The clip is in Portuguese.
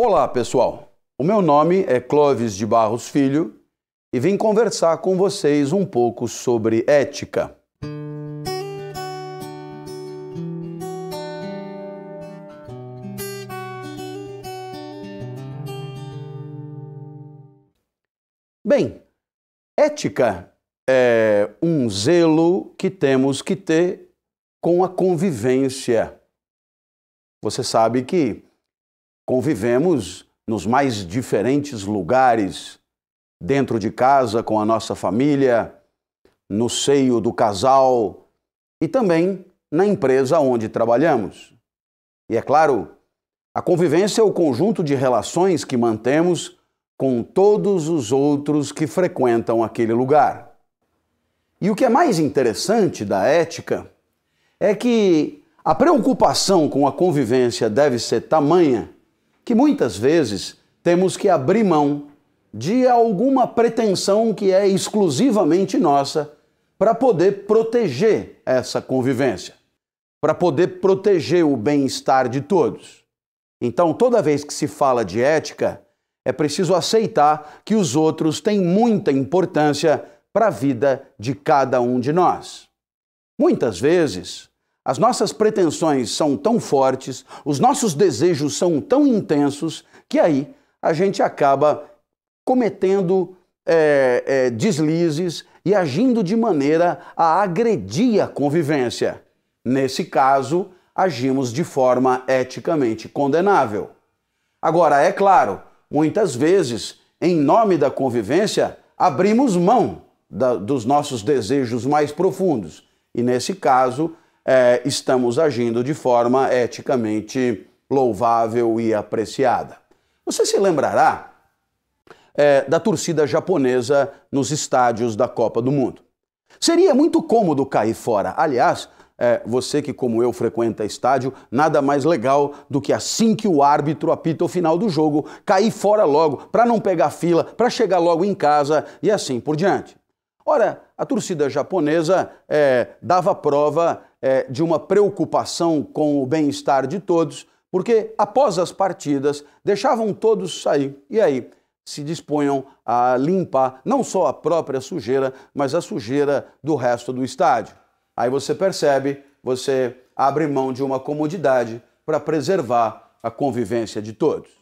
Olá, pessoal. O meu nome é Clóvis de Barros Filho e vim conversar com vocês um pouco sobre ética. Bem, ética é um zelo que temos que ter com a convivência. Você sabe que Convivemos nos mais diferentes lugares, dentro de casa, com a nossa família, no seio do casal e também na empresa onde trabalhamos. E é claro, a convivência é o conjunto de relações que mantemos com todos os outros que frequentam aquele lugar. E o que é mais interessante da ética é que a preocupação com a convivência deve ser tamanha que muitas vezes temos que abrir mão de alguma pretensão que é exclusivamente nossa para poder proteger essa convivência, para poder proteger o bem-estar de todos. Então, toda vez que se fala de ética, é preciso aceitar que os outros têm muita importância para a vida de cada um de nós. Muitas vezes, as nossas pretensões são tão fortes, os nossos desejos são tão intensos, que aí a gente acaba cometendo é, é, deslizes e agindo de maneira a agredir a convivência. Nesse caso, agimos de forma eticamente condenável. Agora, é claro, muitas vezes, em nome da convivência, abrimos mão da, dos nossos desejos mais profundos. E nesse caso, é, estamos agindo de forma eticamente louvável e apreciada. Você se lembrará é, da torcida japonesa nos estádios da Copa do Mundo. Seria muito cômodo cair fora. Aliás, é, você que, como eu, frequenta estádio, nada mais legal do que assim que o árbitro apita o final do jogo, cair fora logo, para não pegar fila, para chegar logo em casa e assim por diante. Ora, a torcida japonesa é, dava prova é, de uma preocupação com o bem-estar de todos, porque após as partidas deixavam todos sair. E aí? Se disponham a limpar não só a própria sujeira, mas a sujeira do resto do estádio. Aí você percebe, você abre mão de uma comodidade para preservar a convivência de todos.